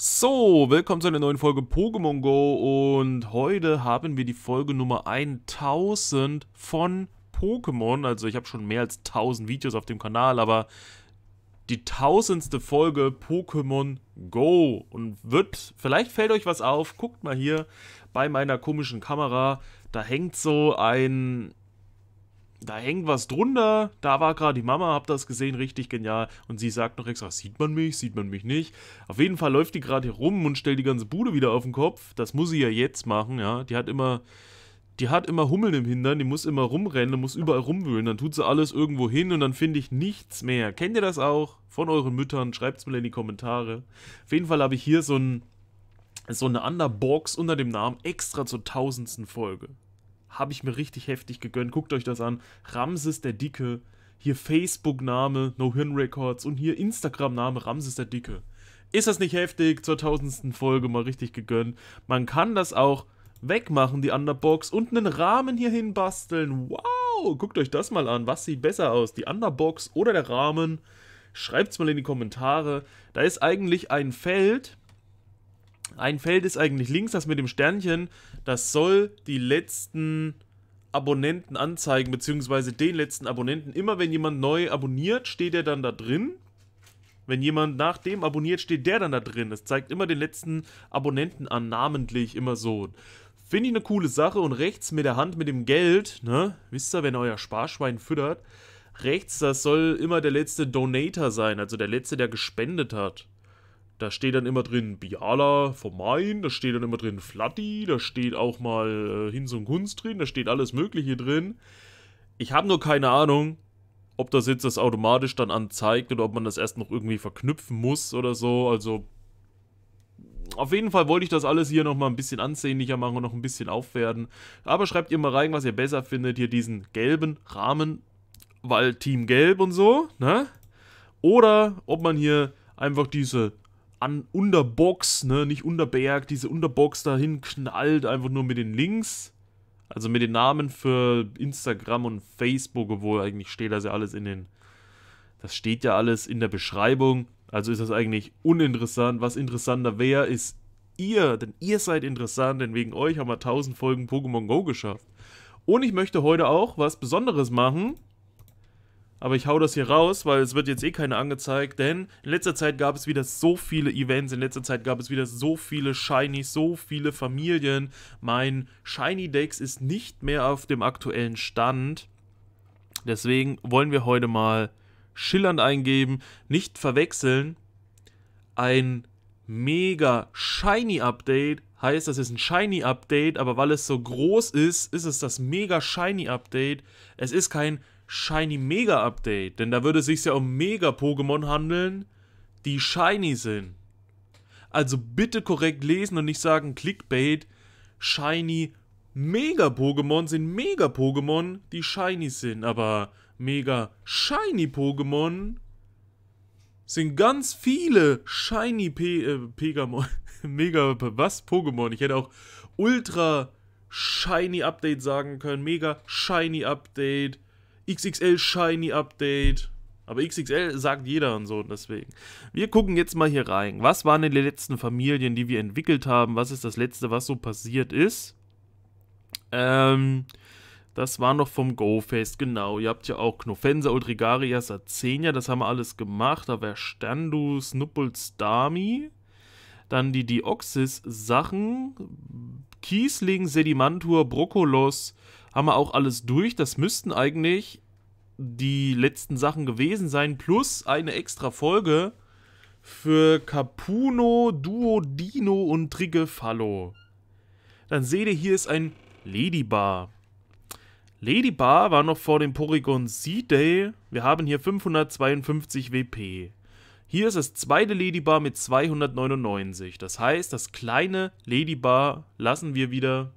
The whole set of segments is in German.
So, willkommen zu einer neuen Folge Pokémon Go und heute haben wir die Folge Nummer 1000 von Pokémon. Also ich habe schon mehr als 1000 Videos auf dem Kanal, aber die tausendste Folge Pokémon Go und wird, vielleicht fällt euch was auf, guckt mal hier bei meiner komischen Kamera, da hängt so ein da hängt was drunter. Da war gerade die Mama, hab das gesehen, richtig genial. Und sie sagt noch extra, sieht man mich, sieht man mich nicht. Auf jeden Fall läuft die gerade hier rum und stellt die ganze Bude wieder auf den Kopf. Das muss sie ja jetzt machen, ja. Die hat immer, die hat immer Hummeln im Hintern, die muss immer rumrennen, muss überall rumwühlen. Dann tut sie alles irgendwo hin und dann finde ich nichts mehr. Kennt ihr das auch? Von euren Müttern? Schreibt es mir in die Kommentare. Auf jeden Fall habe ich hier so ein, so eine Underbox unter dem Namen extra zur tausendsten Folge habe ich mir richtig heftig gegönnt. Guckt euch das an. Ramses der Dicke. Hier Facebook-Name, No Hin Records und hier Instagram-Name Ramses der Dicke. Ist das nicht heftig? Zur tausendsten Folge mal richtig gegönnt. Man kann das auch wegmachen, die Underbox, und einen Rahmen hierhin basteln. Wow, guckt euch das mal an. Was sieht besser aus? Die Underbox oder der Rahmen? Schreibt es mal in die Kommentare. Da ist eigentlich ein Feld ein Feld ist eigentlich links, das mit dem Sternchen, das soll die letzten Abonnenten anzeigen, beziehungsweise den letzten Abonnenten. Immer wenn jemand neu abonniert, steht er dann da drin. Wenn jemand nach dem abonniert, steht der dann da drin. Das zeigt immer den letzten Abonnenten an, namentlich immer so. Finde ich eine coole Sache und rechts mit der Hand mit dem Geld, ne? Wisst ihr, wenn ihr euer Sparschwein füttert, rechts, das soll immer der letzte Donator sein, also der letzte, der gespendet hat. Da steht dann immer drin Biala vom Main, da steht dann immer drin Flatti, da steht auch mal äh, Hinz und Kunst drin, da steht alles Mögliche drin. Ich habe nur keine Ahnung, ob das jetzt das automatisch dann anzeigt oder ob man das erst noch irgendwie verknüpfen muss oder so. Also auf jeden Fall wollte ich das alles hier nochmal ein bisschen ansehnlicher machen und noch ein bisschen aufwerten. Aber schreibt ihr mal rein, was ihr besser findet. Hier diesen gelben Rahmen, weil Team Gelb und so, ne? Oder ob man hier einfach diese an Unterbox, ne, nicht Unterberg, diese Unterbox dahin knallt, einfach nur mit den Links. Also mit den Namen für Instagram und Facebook, obwohl eigentlich steht das ja alles in den. Das steht ja alles in der Beschreibung. Also ist das eigentlich uninteressant. Was interessanter wäre, ist ihr, denn ihr seid interessant, denn wegen euch haben wir 1000 Folgen Pokémon Go geschafft. Und ich möchte heute auch was Besonderes machen. Aber ich hau das hier raus, weil es wird jetzt eh keine angezeigt, denn in letzter Zeit gab es wieder so viele Events, in letzter Zeit gab es wieder so viele Shinies, so viele Familien. Mein Shiny Dex ist nicht mehr auf dem aktuellen Stand. Deswegen wollen wir heute mal schillernd eingeben, nicht verwechseln. Ein mega Shiny Update heißt, das ist ein Shiny Update, aber weil es so groß ist, ist es das mega Shiny Update. Es ist kein Shiny Mega Update, denn da würde es sich ja um Mega Pokémon handeln, die shiny sind. Also bitte korrekt lesen und nicht sagen Clickbait, Shiny Mega Pokémon sind Mega Pokémon, die shiny sind, aber Mega Shiny Pokémon sind ganz viele Shiny Pe äh, Pegamon. Mega, was? Pokémon. Ich hätte auch Ultra Shiny Update sagen können. Mega Shiny Update. XXL Shiny Update. Aber XXL sagt jeder und so, deswegen. Wir gucken jetzt mal hier rein. Was waren denn die letzten Familien, die wir entwickelt haben? Was ist das letzte, was so passiert ist? Ähm, das war noch vom Go-Fest, genau. Ihr habt ja auch Knofensa, Ultrigaria, Sazenia, das haben wir alles gemacht. Da wäre Standu, Snuppel, Stami. Dann die deoxys sachen Kiesling, Sedimantur, Brokkolos, haben wir auch alles durch. Das müssten eigentlich die letzten Sachen gewesen sein, plus eine extra Folge für Capuno, Duodino und Trigefallo. Dann seht ihr, hier ist ein Ladybar. Ladybar war noch vor dem Porygon C-Day. Wir haben hier 552 WP. Hier ist das zweite Ladybar mit 299. Das heißt, das kleine Ladybar lassen wir wieder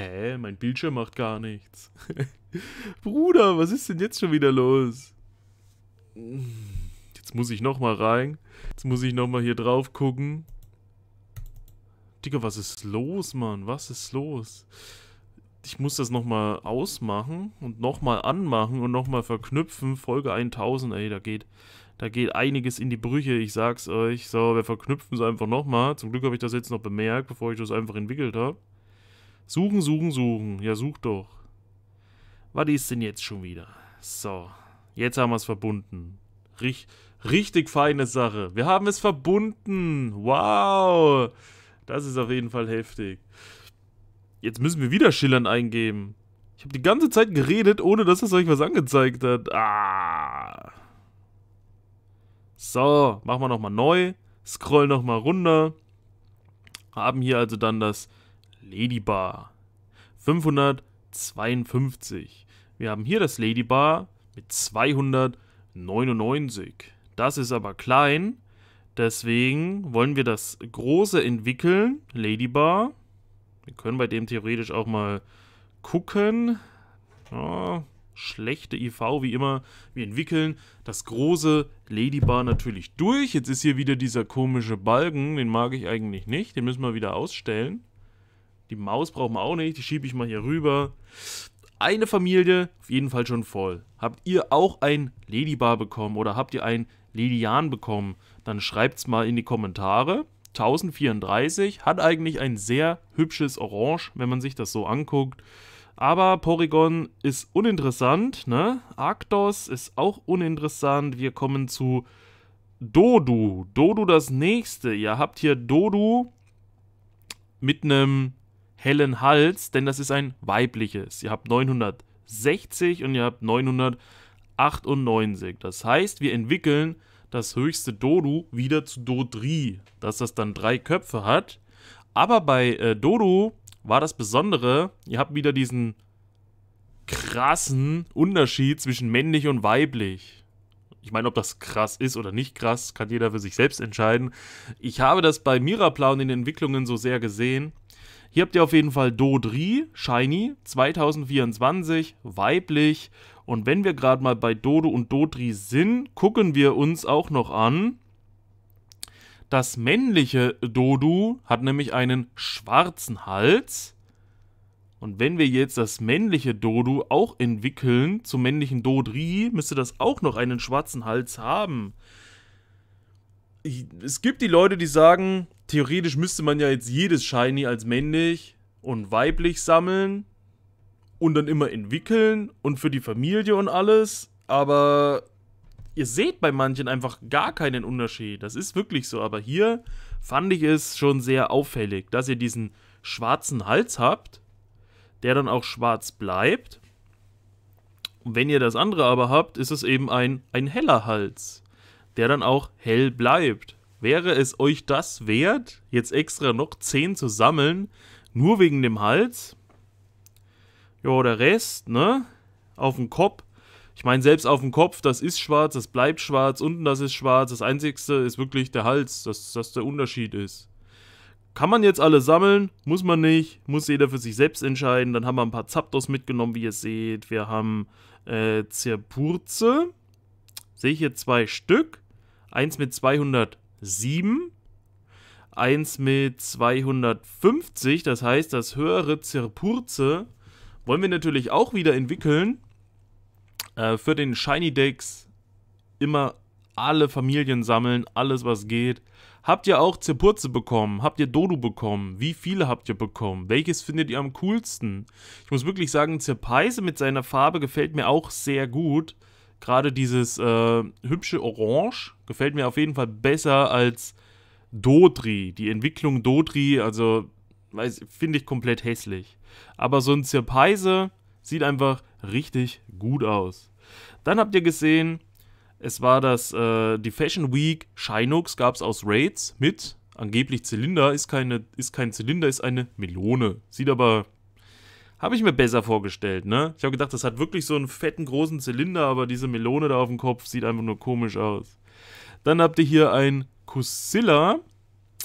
Hä, mein Bildschirm macht gar nichts. Bruder, was ist denn jetzt schon wieder los? Jetzt muss ich nochmal rein. Jetzt muss ich nochmal hier drauf gucken. Digga, was ist los, Mann? Was ist los? Ich muss das nochmal ausmachen und nochmal anmachen und nochmal verknüpfen. Folge 1000, ey, da geht, da geht einiges in die Brüche, ich sag's euch. So, wir verknüpfen es einfach nochmal. Zum Glück habe ich das jetzt noch bemerkt, bevor ich das einfach entwickelt habe. Suchen, suchen, suchen. Ja, such doch. Was ist denn jetzt schon wieder? So, jetzt haben wir es verbunden. Richt, richtig feine Sache. Wir haben es verbunden. Wow. Das ist auf jeden Fall heftig. Jetzt müssen wir wieder Schillern eingeben. Ich habe die ganze Zeit geredet, ohne dass es euch was angezeigt hat. Ah. So, machen wir nochmal neu. Scroll nochmal runter. Haben hier also dann das Lady Bar. 552. Wir haben hier das Lady Bar mit 299. Das ist aber klein. Deswegen wollen wir das große entwickeln, Lady Bar. Wir können bei dem theoretisch auch mal gucken. Ja, schlechte IV wie immer. Wir entwickeln das große Ladybar natürlich durch. Jetzt ist hier wieder dieser komische Balken. Den mag ich eigentlich nicht. Den müssen wir wieder ausstellen. Die Maus brauchen wir auch nicht, die schiebe ich mal hier rüber. Eine Familie, auf jeden Fall schon voll. Habt ihr auch ein Ladybar bekommen oder habt ihr ein Ledian bekommen? Dann schreibt es mal in die Kommentare. 1034 hat eigentlich ein sehr hübsches Orange, wenn man sich das so anguckt. Aber Porygon ist uninteressant, ne? Arctos ist auch uninteressant. Wir kommen zu Dodu. Dodu das nächste. Ihr habt hier Dodu mit einem hellen Hals, denn das ist ein weibliches. Ihr habt 960 und ihr habt 998. Das heißt, wir entwickeln das höchste Dodu wieder zu Dodri, dass das dann drei Köpfe hat. Aber bei äh, Dodu war das Besondere, ihr habt wieder diesen krassen Unterschied zwischen männlich und weiblich. Ich meine, ob das krass ist oder nicht krass, kann jeder für sich selbst entscheiden. Ich habe das bei Miraplan in den Entwicklungen so sehr gesehen, hier habt ihr auf jeden Fall Dodri, Shiny, 2024, weiblich. Und wenn wir gerade mal bei Dodo und Dodri sind, gucken wir uns auch noch an. Das männliche Dodu hat nämlich einen schwarzen Hals. Und wenn wir jetzt das männliche Dodu auch entwickeln, zum männlichen Dodri, müsste das auch noch einen schwarzen Hals haben es gibt die Leute, die sagen, theoretisch müsste man ja jetzt jedes Shiny als männlich und weiblich sammeln und dann immer entwickeln und für die Familie und alles, aber ihr seht bei manchen einfach gar keinen Unterschied. Das ist wirklich so, aber hier fand ich es schon sehr auffällig, dass ihr diesen schwarzen Hals habt, der dann auch schwarz bleibt. Und wenn ihr das andere aber habt, ist es eben ein, ein heller Hals der dann auch hell bleibt. Wäre es euch das wert, jetzt extra noch 10 zu sammeln, nur wegen dem Hals? Ja, der Rest, ne? Auf dem Kopf. Ich meine, selbst auf dem Kopf, das ist schwarz, das bleibt schwarz, unten das ist schwarz. Das Einzigste ist wirklich der Hals, dass das der Unterschied ist. Kann man jetzt alle sammeln? Muss man nicht. Muss jeder für sich selbst entscheiden. Dann haben wir ein paar Zapdos mitgenommen, wie ihr seht. Wir haben äh, Zerpurze. Sehe ich hier zwei Stück. Eins mit 207. Eins mit 250. Das heißt, das höhere Zirpurze wollen wir natürlich auch wieder entwickeln. Äh, für den Shiny Dex immer alle Familien sammeln, alles was geht. Habt ihr auch Zirpurze bekommen? Habt ihr Dodo bekommen? Wie viele habt ihr bekommen? Welches findet ihr am coolsten? Ich muss wirklich sagen, Zirpeise mit seiner Farbe gefällt mir auch sehr gut. Gerade dieses äh, hübsche Orange gefällt mir auf jeden Fall besser als Dodri. Die Entwicklung Dodri, also finde ich komplett hässlich. Aber so ein Zirpeise sieht einfach richtig gut aus. Dann habt ihr gesehen, es war das, äh, die Fashion Week Shinux gab es aus Raids mit angeblich Zylinder. Ist, keine, ist kein Zylinder, ist eine Melone. Sieht aber habe ich mir besser vorgestellt, ne? Ich habe gedacht, das hat wirklich so einen fetten großen Zylinder, aber diese Melone da auf dem Kopf sieht einfach nur komisch aus. Dann habt ihr hier ein Kusilla,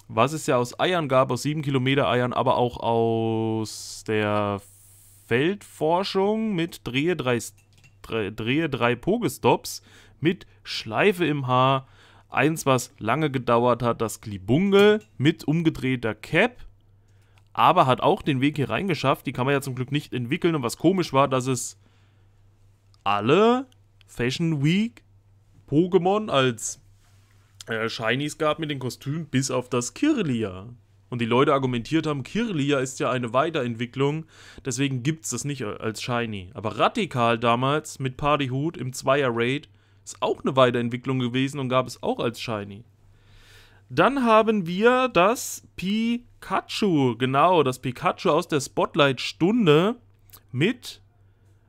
was es ja aus Eiern gab, aus 7 Kilometer Eiern, aber auch aus der Feldforschung mit Drehe 3 Drehe 3 Pogestops mit Schleife im Haar. Eins, was lange gedauert hat, das Klibunge mit umgedrehter Cap aber hat auch den Weg hier reingeschafft. Die kann man ja zum Glück nicht entwickeln. Und was komisch war, dass es alle Fashion Week Pokémon als äh, Shinies gab mit den Kostümen, bis auf das Kirlia. Und die Leute argumentiert haben, Kirlia ist ja eine Weiterentwicklung, deswegen gibt es das nicht als Shiny. Aber Radikal damals mit Partyhut im Zweier-Raid ist auch eine Weiterentwicklung gewesen und gab es auch als Shiny. Dann haben wir das Pikachu, genau, das Pikachu aus der Spotlight-Stunde mit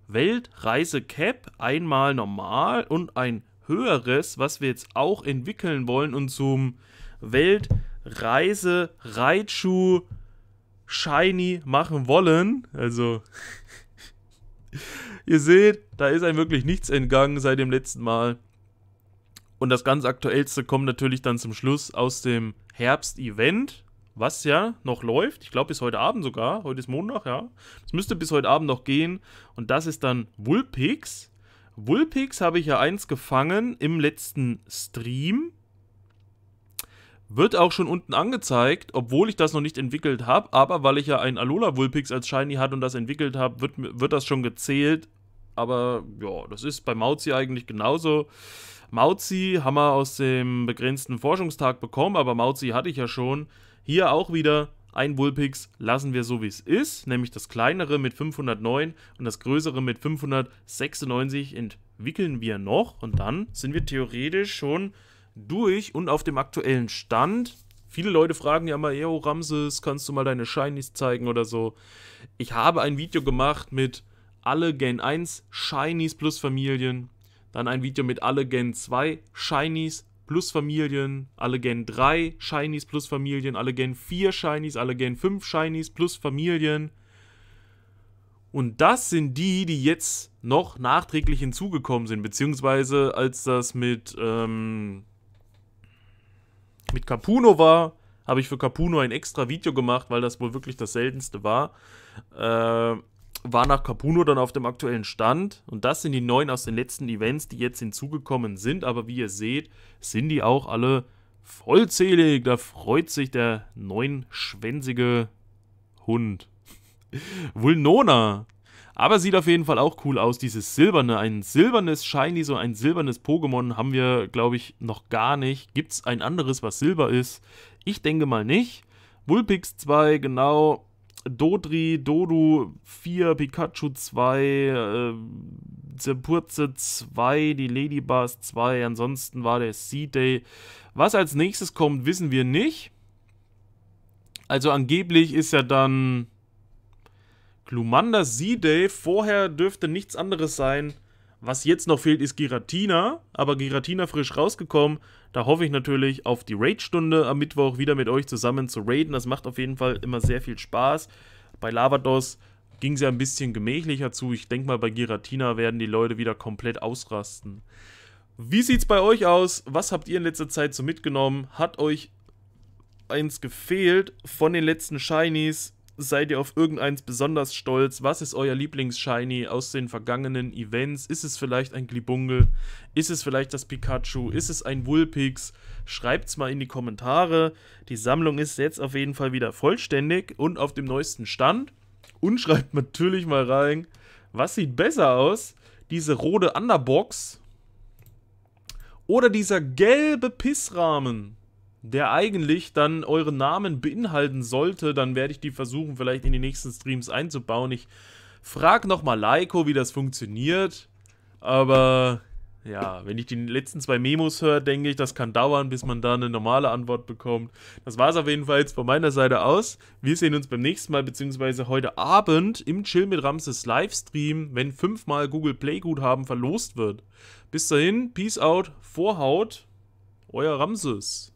Weltreise-Cap, einmal normal und ein höheres, was wir jetzt auch entwickeln wollen und zum Weltreise-Raichu Shiny machen wollen. Also, ihr seht, da ist einem wirklich nichts entgangen seit dem letzten Mal. Und das ganz aktuellste kommt natürlich dann zum Schluss aus dem Herbst-Event, was ja noch läuft. Ich glaube bis heute Abend sogar. Heute ist Montag, ja. Es müsste bis heute Abend noch gehen. Und das ist dann Wulpix. Wulpix habe ich ja eins gefangen im letzten Stream. Wird auch schon unten angezeigt, obwohl ich das noch nicht entwickelt habe, aber weil ich ja einen Alola Wulpix als Shiny hatte und das entwickelt habe, wird, wird das schon gezählt. Aber ja, das ist bei Mauzi eigentlich genauso. Mauzi haben wir aus dem begrenzten Forschungstag bekommen, aber Mauzi hatte ich ja schon. Hier auch wieder ein Bullpix lassen wir so wie es ist, nämlich das kleinere mit 509 und das größere mit 596 entwickeln wir noch und dann sind wir theoretisch schon durch und auf dem aktuellen Stand. Viele Leute fragen ja mal, Eo oh, Ramses, kannst du mal deine Shinies zeigen oder so. Ich habe ein Video gemacht mit alle Gen 1 Shinies plus Familien dann ein Video mit alle Gen 2 Shinies plus Familien, alle Gen 3 Shinies plus Familien, alle Gen 4 Shinies, alle Gen 5 Shinies plus Familien. Und das sind die, die jetzt noch nachträglich hinzugekommen sind, beziehungsweise als das mit, ähm, mit Capuno war, habe ich für Capuno ein extra Video gemacht, weil das wohl wirklich das seltenste war. Äh, war nach Capuno dann auf dem aktuellen Stand. Und das sind die neuen aus den letzten Events, die jetzt hinzugekommen sind. Aber wie ihr seht, sind die auch alle vollzählig. Da freut sich der neunschwänzige Hund. Vulnona. Aber sieht auf jeden Fall auch cool aus, dieses silberne. Ein silbernes Shiny, so ein silbernes Pokémon haben wir, glaube ich, noch gar nicht. Gibt es ein anderes, was silber ist? Ich denke mal nicht. Vulpix 2, genau. Dodri, Dodu 4, Pikachu 2, äh, Zepurze 2, die Ladybars 2. Ansonsten war der Sea-Day. Was als nächstes kommt, wissen wir nicht. Also angeblich ist ja dann Glumanda Sea-Day. Vorher dürfte nichts anderes sein was jetzt noch fehlt, ist Giratina, aber Giratina frisch rausgekommen. Da hoffe ich natürlich auf die Raid-Stunde am Mittwoch wieder mit euch zusammen zu raiden. Das macht auf jeden Fall immer sehr viel Spaß. Bei Lavados ging es ja ein bisschen gemächlicher zu. Ich denke mal, bei Giratina werden die Leute wieder komplett ausrasten. Wie sieht es bei euch aus? Was habt ihr in letzter Zeit so mitgenommen? Hat euch eins gefehlt von den letzten Shinies? Seid ihr auf irgendeins besonders stolz? Was ist euer Lieblings-Shiny aus den vergangenen Events? Ist es vielleicht ein Glibungel? Ist es vielleicht das Pikachu? Ist es ein Wulpix? Schreibt's mal in die Kommentare. Die Sammlung ist jetzt auf jeden Fall wieder vollständig und auf dem neuesten Stand. Und schreibt natürlich mal rein, was sieht besser aus? Diese rote Underbox oder dieser gelbe Pissrahmen? der eigentlich dann euren Namen beinhalten sollte, dann werde ich die versuchen, vielleicht in die nächsten Streams einzubauen. Ich frage nochmal Laiko, wie das funktioniert. Aber ja, wenn ich die letzten zwei Memos höre, denke ich, das kann dauern, bis man da eine normale Antwort bekommt. Das war es auf jeden Fall jetzt von meiner Seite aus. Wir sehen uns beim nächsten Mal, beziehungsweise heute Abend im Chill mit Ramses Livestream, wenn fünfmal Google Play Guthaben verlost wird. Bis dahin, Peace out, Vorhaut, euer Ramses.